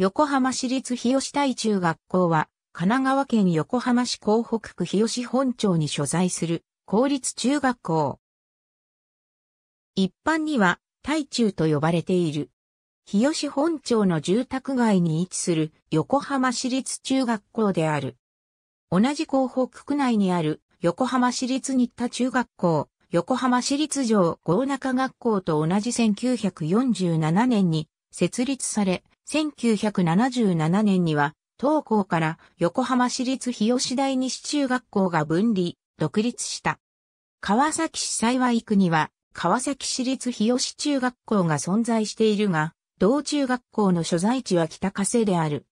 横浜市立日吉大中学校は、神奈川県横浜市港北区日吉本町に所在する公立中学校。一般には、大中と呼ばれている。日吉本町の住宅街に位置する横浜市立中学校である。同じ港北区内にある横浜市立日田中学校、横浜市立城郷中学校と同じ1947年に設立され、1977年には、東高から横浜市立日吉第西中学校が分離、独立した。川崎市幸い区には、川崎市立日吉中学校が存在しているが、同中学校の所在地は北加瀬である。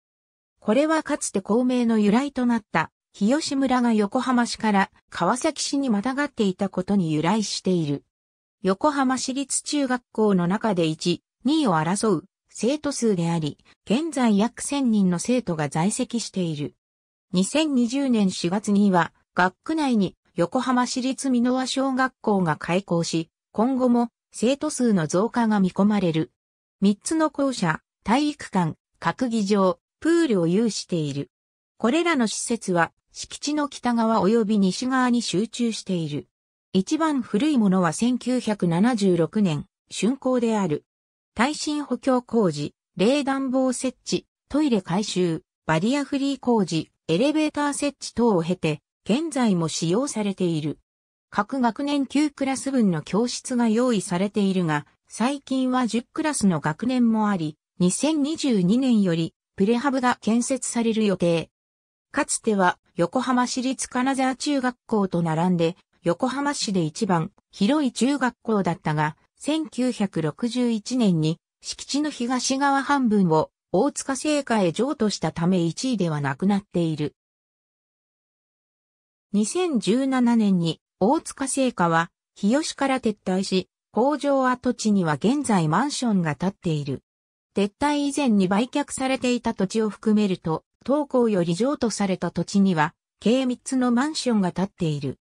これはかつて公明の由来となった、日吉村が横浜市から川崎市にまたがっていたことに由来している。横浜市立中学校の中で1、2位を争う生徒数であり、現在約1000人の生徒が在籍している。2020年4月には、学区内に横浜市立美濃和小学校が開校し、今後も生徒数の増加が見込まれる。3つの校舎、体育館、閣議場、プールを有している。これらの施設は敷地の北側及び西側に集中している。一番古いものは1976年、竣工である。耐震補強工事、冷暖房設置、トイレ改修、バリアフリー工事、エレベーター設置等を経て、現在も使用されている。各学年9クラス分の教室が用意されているが、最近は10クラスの学年もあり、2022年よりプレハブが建設される予定。かつては横浜市立金沢中学校と並んで横浜市で一番広い中学校だったが、1961年に敷地の東側半分を大塚製菓へ譲渡したため1位ではなくなっている。2017年に大塚製菓は日吉から撤退し、工場跡地には現在マンションが建っている。撤退以前に売却されていた土地を含めると、東港より譲渡された土地には、計3つのマンションが建っている。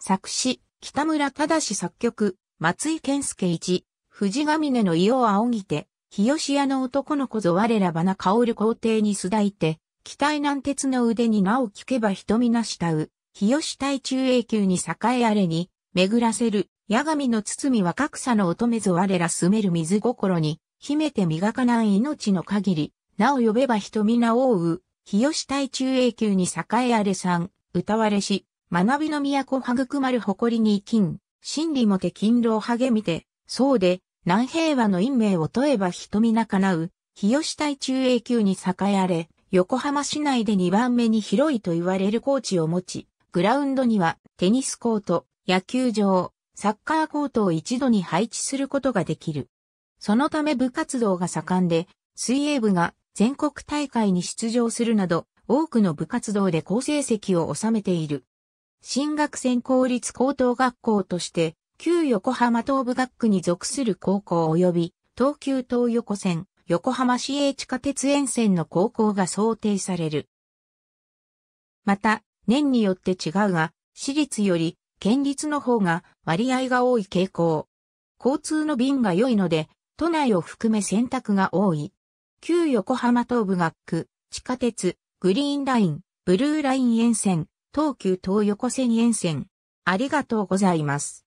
作詞、北村正作曲、松井健介一、藤ヶ峰の伊を仰ぎて、日吉屋の男の子ぞ我ら花香る皇帝にすだいて、期待南鉄の腕に名を聞けば瞳なしたう、日吉対中永久に栄えあれに、巡らせる、八神の包み若草の乙女ぞ我ら住める水心に、秘めて磨かない命の限り、名を呼べば瞳なおう、日吉対中永久に栄えあれさん、歌われし、学びの都育まる誇りに金、真理もて勤労励みて、そうで、南平和の陰命を問えば瞳なかなう、日吉隊中永久に栄えられ、横浜市内で2番目に広いと言われる高地を持ち、グラウンドにはテニスコート、野球場、サッカーコートを一度に配置することができる。そのため部活動が盛んで、水泳部が全国大会に出場するなど、多くの部活動で好成績を収めている。進学専公立高等学校として、旧横浜東部学区に属する高校及び、東急東横線、横浜市営地下鉄沿線の高校が想定される。また、年によって違うが、私立より県立の方が割合が多い傾向。交通の便が良いので、都内を含め選択が多い。旧横浜東部学区、地下鉄、グリーンライン、ブルーライン沿線、東急東横線沿線。ありがとうございます。